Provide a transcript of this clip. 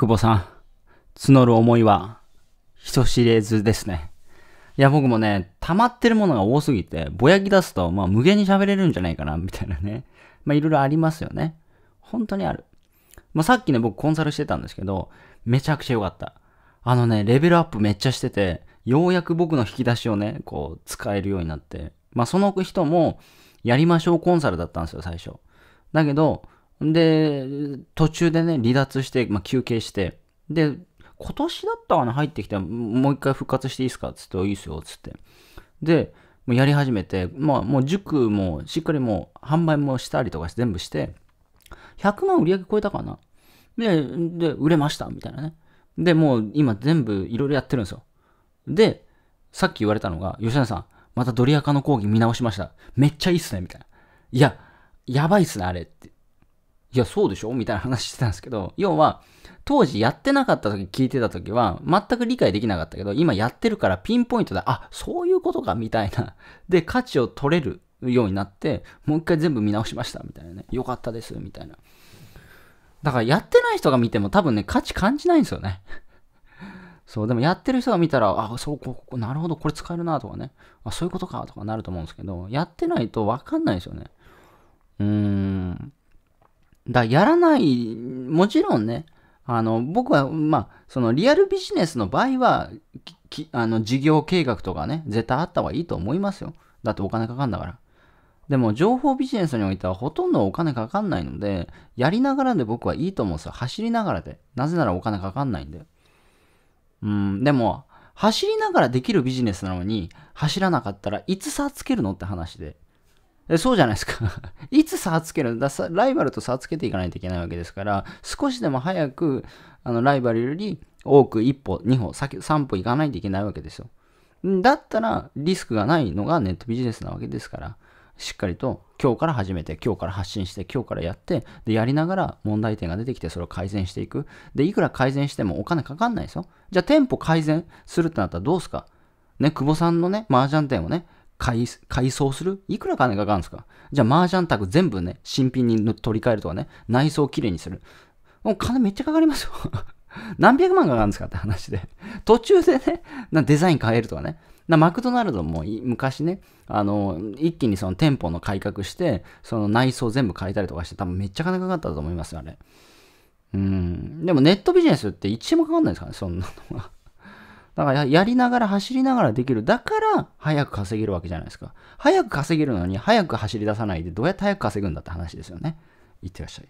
久保さん、募る思いは人知れずですね。いや、僕もね、溜まってるものが多すぎて、ぼやき出すと、まあ、無限に喋れるんじゃないかな、みたいなね。まあ、いろいろありますよね。本当にある。まあ、さっきね、僕コンサルしてたんですけど、めちゃくちゃ良かった。あのね、レベルアップめっちゃしてて、ようやく僕の引き出しをね、こう、使えるようになって。まあ、その人も、やりましょうコンサルだったんですよ、最初。だけど、で、途中でね、離脱して、まあ、休憩して、で、今年だったかな、入ってきて、もう一回復活していいですかつって、いいっすよ、つって。で、もうやり始めて、まあ、もう塾もしっかりもう販売もしたりとかして、全部して、100万売り上げ超えたかな。で、で、売れました、みたいなね。で、もう今全部いろいろやってるんですよ。で、さっき言われたのが、吉田さん、またドリアカの講義見直しました。めっちゃいいっすね、みたいな。いや、やばいっすね、あれって。いや、そうでしょみたいな話してたんですけど、要は、当時やってなかった時聞いてた時は、全く理解できなかったけど、今やってるからピンポイントで、あ、そういうことか、みたいな。で、価値を取れるようになって、もう一回全部見直しました、みたいなね。よかったです、みたいな。だからやってない人が見ても多分ね、価値感じないんですよね。そう、でもやってる人が見たら、あ、そう、ここなるほど、これ使えるなとかね、あ、そういうことかとかなると思うんですけど、やってないと分かんないですよね。うーん。だやらない、もちろんね、あの、僕は、まあ、そのリアルビジネスの場合は、あの事業計画とかね、絶対あった方がいいと思いますよ。だってお金かかんだから。でも、情報ビジネスにおいてはほとんどお金かかんないので、やりながらで僕はいいと思うんですよ。走りながらで。なぜならお金かかんないんで。うん、でも、走りながらできるビジネスなのに、走らなかったらいつ差つけるのって話で。そうじゃないですか いつ差をつけるんだライバルと差をつけていかないといけないわけですから、少しでも早く、あの、ライバルより多く1歩、2歩、先3歩いかないといけないわけですよ。だったら、リスクがないのがネットビジネスなわけですから、しっかりと今日から始めて、今日から発信して、今日からやって、で、やりながら問題点が出てきて、それを改善していく。で、いくら改善してもお金かかんないですよ。じゃあ、店舗改善するってなったらどうすかね、久保さんのね、麻雀店をね、改改装するいくら金かかるんですかじゃあ、麻雀卓全部ね、新品に取り替えるとかね、内装をきれいにする。もう金めっちゃかかりますよ。何百万かかるんですかって話で。途中でね、なデザイン変えるとかね。なマクドナルドも昔ね、あの、一気にその店舗の改革して、その内装全部変えたりとかして、多分めっちゃ金かかったと思いますよ、あれ。うん。でもネットビジネスって1円もかかんないですからね、そんなのが。だからやりながら走りながらできる。だから早く稼げるわけじゃないですか。早く稼げるのに早く走り出さないでどうやって早く稼ぐんだって話ですよね。いってらっしゃい。